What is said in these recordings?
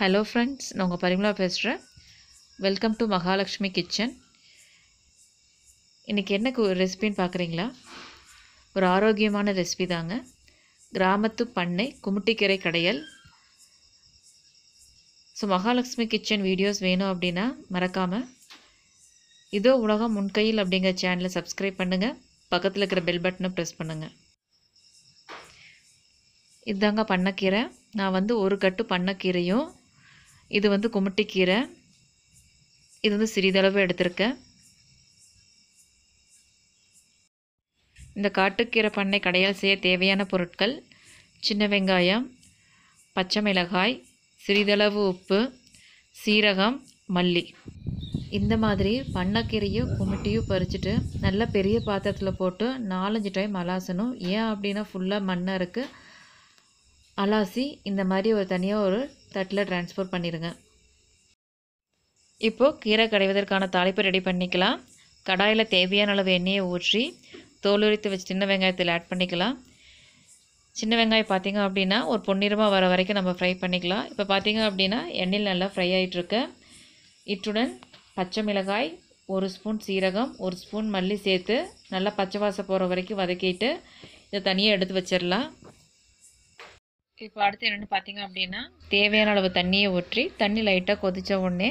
hello friends நான் உங்கள் பரிமலா பேசுகிறேன் வெல்கம் டு மகாலட்சுமி கிச்சன் இன்றைக்கி என்ன ரெசிபின்னு பார்க்குறீங்களா ஒரு ஆரோக்கியமான ரெசிபி தாங்க கிராமத்து பண்ணை குமுட்டிக்கீரை கடையல் ஸோ மகாலட்சுமி கிச்சன் வீடியோஸ் வேணும் அப்படின்னா மறக்காமல் இதோ உலகம் முன்கையில் அப்படிங்கிற சேனலை சப்ஸ்கிரைப் பண்ணுங்கள் பக்கத்தில் இருக்கிற பெல் பட்டனை ப்ரெஸ் பண்ணுங்கள் இதாங்க பண்ணக்கீரை நான் வந்து ஒரு கட்டு பண்ணக்கீரையும் இது வந்து குமட்டிக்கீரை இது வந்து சிறிதளவு எடுத்திருக்கேன் இந்த காட்டுக்கீரை பண்ணை கடையால் செய்ய தேவையான பொருட்கள் சின்ன வெங்காயம் பச்சை மிளகாய் சிறிதளவு உப்பு சீரகம் மல்லி இந்த மாதிரி பண்ணக்கீரையும் குமிட்டியும் பறிச்சுட்டு நல்ல பெரிய பாத்திரத்தில் போட்டு நாலஞ்சு டைம் அலாசணும் ஏன் அப்படின்னா ஃபுல்லாக மண்ணாக இருக்குது அலாசி இந்த மாதிரி ஒரு தனியாக ஒரு தட்டில் டிரான்ஸ்ஃபர் பண்ணிடுங்க இப்போது கீரை கடைவதற்கான தாளிப்பு ரெடி பண்ணிக்கலாம் கடாயில் தேவையான அளவு எண்ணெயை ஊற்றி தோலுரித்து வச்சு சின்ன வெங்காயத்தில் ஆட் பண்ணிக்கலாம் சின்ன வெங்காயம் பார்த்திங்க அப்படின்னா ஒரு பொன்னிறமாக வர வரைக்கும் நம்ம ஃப்ரை பண்ணிக்கலாம் இப்போ பார்த்திங்க அப்படின்னா எண்ணெயில் நல்லா ஃப்ரை ஆகிட்டுருக்கு இத்துடன் பச்சை மிளகாய் ஒரு ஸ்பூன் சீரகம் ஒரு ஸ்பூன் மல்லி சேர்த்து நல்லா பச்சை வாசம் போகிற வரைக்கும் வதக்கிட்டு இதை தனியாக எடுத்து வச்சிடலாம் இப்போ அடுத்து என்னென்னு பார்த்தீங்க அப்படின்னா தேவையான அளவு தண்ணியை ஊற்றி தண்ணி லைட்டாக கொதித்த உடனே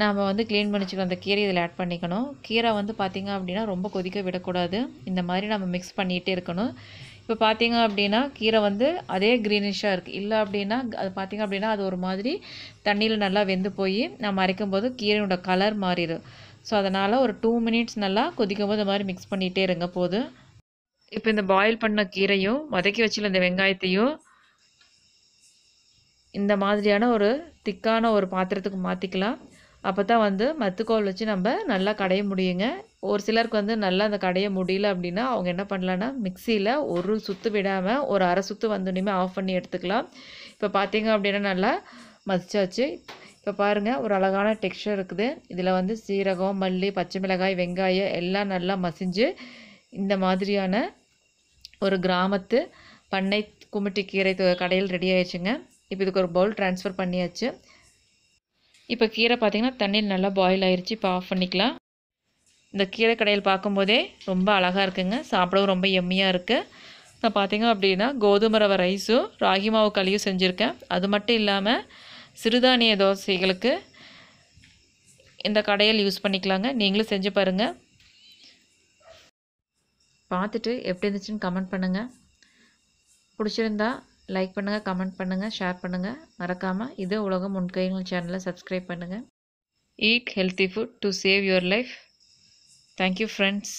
நாம் வந்து க்ளீன் பண்ணிச்சுக்கோ அந்த கீரை இதில் ஆட் பண்ணிக்கணும் கீரை வந்து பார்த்திங்க அப்படின்னா ரொம்ப கொதிக்க விடக்கூடாது இந்த மாதிரி நம்ம மிக்ஸ் பண்ணிகிட்டே இருக்கணும் இப்போ பார்த்திங்க அப்படின்னா கீரை வந்து அதே க்ரீனிஷாக இருக்குது இல்லை அப்படின்னா அது பார்த்திங்க அப்படின்னா அது ஒரு மாதிரி தண்ணியில் நல்லா வெந்து போய் நம்ம அரைக்கும் போது கீரையோட கலர் மாறிடும் ஸோ அதனால் ஒரு டூ மினிட்ஸ் நல்லா கொதிக்கும் போது இந்த மாதிரி மிக்ஸ் பண்ணிகிட்டே இருங்க போதும் இப்போ இந்த பாயில் பண்ண கீரையும் வதக்கி வச்சுள்ள இந்த வெங்காயத்தையும் இந்த மாதிரியான ஒரு திக்கான ஒரு பாத்திரத்துக்கு மாற்றிக்கலாம் அப்போ தான் வந்து மத்துக்கோல் வச்சு நம்ம நல்லா கடைய முடியுங்க ஒரு சிலருக்கு வந்து நல்லா அந்த கடைய முடியல அப்படின்னா அவங்க என்ன பண்ணலான்னா மிக்சியில் ஒரு சுற்று விடாமல் ஒரு அரை சுற்று வந்தோடனே ஆஃப் பண்ணி எடுத்துக்கலாம் இப்போ பார்த்தீங்க அப்படின்னா நல்லா மதிச்சாச்சு இப்போ பாருங்கள் ஒரு அழகான டெக்ஸ்டர் இருக்குது இதில் வந்து சீரகம் மல்லி பச்சை மிளகாய் வெங்காயம் எல்லாம் நல்லா மசிஞ்சு இந்த மாதிரியான ஒரு கிராமத்து பண்ணை குமிட்டி கீரை கடையில் ரெடி ஆயிடுச்சுங்க இப்போ இதுக்கு ஒரு பவுல் ட்ரான்ஸ்ஃபர் பண்ணியாச்சு இப்போ கீரை பார்த்திங்கன்னா தண்ணியில் நல்லா பாயில் ஆயிடுச்சு இப்போ ஆஃப் பண்ணிக்கலாம் இந்த கீரை கடையில் பார்க்கும்போதே ரொம்ப அழகாக இருக்குங்க சாப்பிடவும் ரொம்ப எம்மையாக இருக்குது நான் பார்த்திங்க அப்படின்னா கோதுமை ரவை ரைஸும் ராகி மாவு களியும் செஞ்சுருக்கேன் அது மட்டும் இல்லாமல் சிறுதானிய தோசைகளுக்கு இந்த கடையில் யூஸ் பண்ணிக்கலாங்க நீங்களும் செஞ்சு பாருங்கள் பார்த்துட்டு எப்படி இருந்துச்சுன்னு கமெண்ட் பண்ணுங்கள் பிடிச்சிருந்தா லைக் பண்ணுங்கள் கமெண்ட் பண்ணுங்கள் ஷேர் பண்ணுங்கள் மறக்காமல் இது உலகம் உன் கைகள் சேனலை சப்ஸ்கிரைப் பண்ணுங்கள் eat healthy food to save your life thank you friends